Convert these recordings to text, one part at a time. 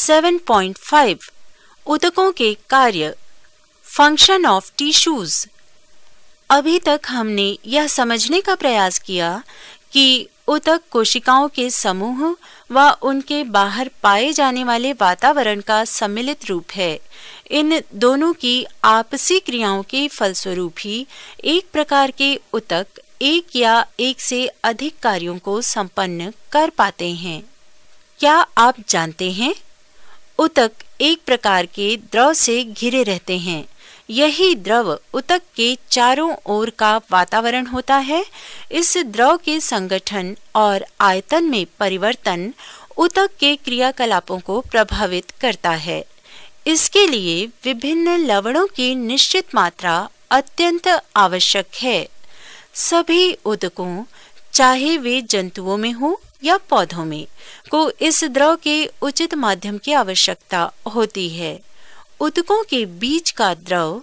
7.5 उतकों के कार्य function of tissues अभी तक हमने यह समझने का प्रयास किया कि उतक कोशिकाओं के समूह व उनके बाहर पाए जाने वाले वातावरण का सम्मिलित रूप है इन दोनों की आपसी क्रियाओं के फलस्वरूप ही एक प्रकार के उतक एक या एक से अधिक कार्यों को संपन्न कर पाते हैं क्या आप जानते हैं उतक एक प्रकार के द्रव से घिरे रहते हैं यही द्रव उतक के चारों ओर का वातावरण होता है इस द्रव के संगठन और आयतन में परिवर्तन उतक के क्रियाकलापों को प्रभावित करता है इसके लिए विभिन्न लवणों की निश्चित मात्रा अत्यंत आवश्यक है सभी उदकों चाहे वे जंतुओं में हो या पौधों में को इस द्रव के उचित माध्यम की आवश्यकता होती है उतकों के बीज का द्रव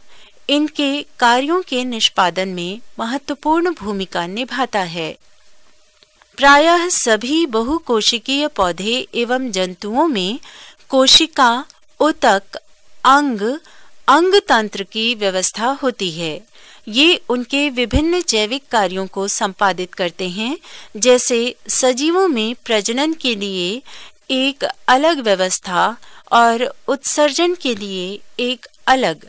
इनके कार्यों के निष्पादन में महत्वपूर्ण भूमिका निभाता है प्रायः सभी बहुकोशिकीय पौधे एवं जंतुओं में कोशिका उतक अंग अंग तंत्र की व्यवस्था होती है ये उनके विभिन्न जैविक कार्यों को संपादित करते हैं जैसे सजीवों में प्रजनन के लिए एक अलग व्यवस्था और उत्सर्जन के लिए एक अलग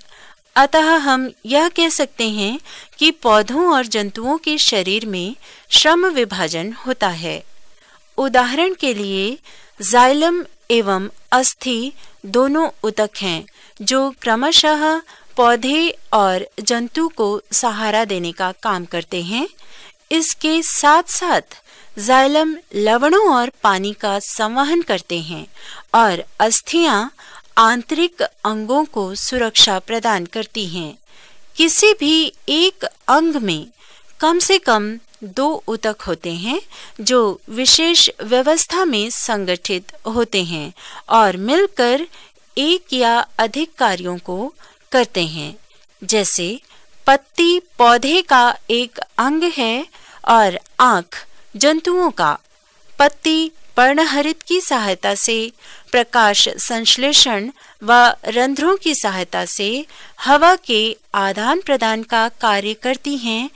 अतः हम यह कह सकते हैं कि पौधों और जंतुओं के शरीर में श्रम विभाजन होता है उदाहरण के लिए जाइलम एवं अस्थि दोनों उतक हैं जो क्रमशः पौधे और जंतु को सहारा देने का काम करते हैं इसके साथ साथ जाइलम लवणों और पानी का संवहन करते हैं और अस्थियां आंतरिक अंगों को सुरक्षा प्रदान करती हैं किसी भी एक अंग में कम से कम दो उतक होते हैं जो विशेष व्यवस्था में संगठित होते हैं और मिलकर एक या अधिक कार्यों को करते हैं जैसे पत्ती पौधे का एक अंग है और आँख जंतुओं का पत्ती पर्णहरित की सहायता से प्रकाश संश्लेषण व रंध्रों की सहायता से हवा के आदान प्रदान का कार्य करती हैं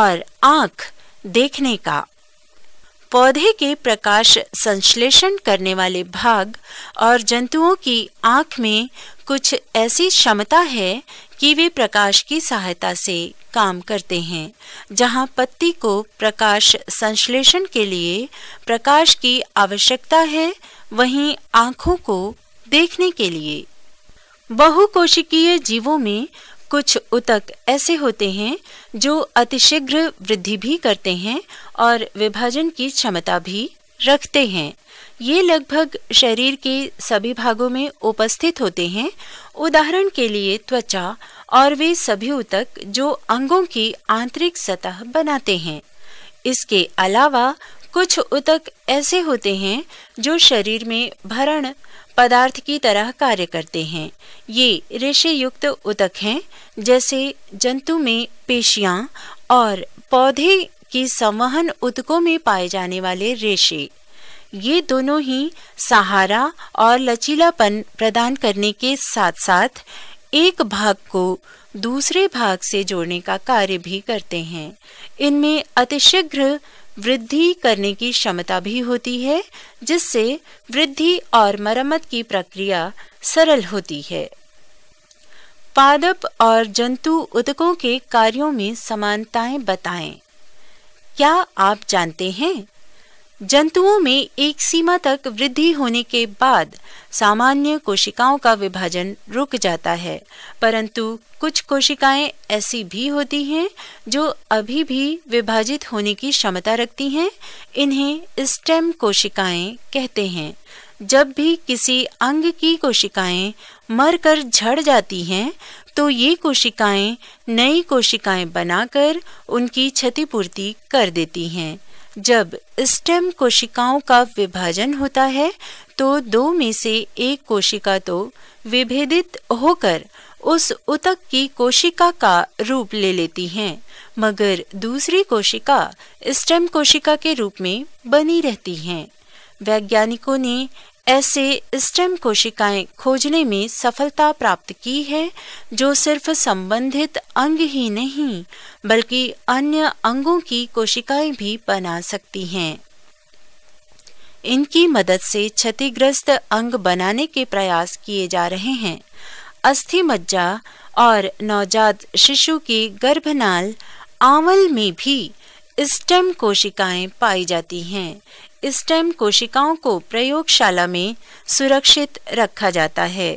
और आँख देखने का पौधे के प्रकाश संश्लेषण करने वाले भाग और जंतुओं की आंख में कुछ ऐसी क्षमता है कि वे प्रकाश की सहायता से काम करते हैं जहां पत्ती को प्रकाश संश्लेषण के लिए प्रकाश की आवश्यकता है वहीं आँखों को देखने के लिए बहुकोशिकीय जीवों में कुछ उतक ऐसे होते हैं जो अतिशीघ्र वृद्धि भी करते हैं और विभाजन की क्षमता भी रखते हैं ये लगभग शरीर के सभी भागों में उपस्थित होते हैं उदाहरण के लिए त्वचा और वे सभी उतक जो अंगों की आंतरिक सतह बनाते हैं इसके अलावा कुछ उतक ऐसे होते हैं जो शरीर में भरण पदार्थ की तरह कार्य करते हैं ये रेशे युक्त उतक हैं जैसे जंतु में पेशियां और पौधे की संवहन उतकों में पाए जाने वाले रेशे ये दोनों ही सहारा और लचीलापन प्रदान करने के साथ साथ एक भाग को दूसरे भाग से जोड़ने का कार्य भी करते हैं इनमें अतिशीघ्र वृद्धि करने की क्षमता भी होती है जिससे वृद्धि और मरम्मत की प्रक्रिया सरल होती है पादप और जंतु उदकों के कार्यों में समानताएं बताएं क्या आप जानते हैं जंतुओं में एक सीमा तक वृद्धि होने के बाद सामान्य कोशिकाओं का विभाजन रुक जाता है परंतु कुछ कोशिकाएं ऐसी भी होती हैं जो अभी भी विभाजित होने की क्षमता रखती हैं इन्हें स्टेम कोशिकाएं कहते हैं जब भी किसी अंग की कोशिकाएं मरकर झड़ जाती हैं तो ये कोशिकाएं नई कोशिकाएं बनाकर उनकी क्षतिपूर्ति कर देती हैं जब स्टेम कोशिकाओं का विभाजन होता है तो दो में से एक कोशिका तो विभेदित होकर उस उतक की कोशिका का रूप ले लेती हैं, मगर दूसरी कोशिका स्टेम कोशिका के रूप में बनी रहती हैं। वैज्ञानिकों ने ऐसे स्टेम कोशिकाएं खोजने में सफलता प्राप्त की है जो सिर्फ संबंधित अंग ही नहीं बल्कि अन्य अंगों की कोशिकाएं भी बना सकती हैं इनकी मदद से क्षतिग्रस्त अंग बनाने के प्रयास किए जा रहे हैं अस्थि मज्जा और नवजात शिशु की गर्भनाल आंवल में भी स्टेम कोशिकाएं पाई जाती हैं स्टेम कोशिकाओं को प्रयोगशाला में सुरक्षित रखा जाता है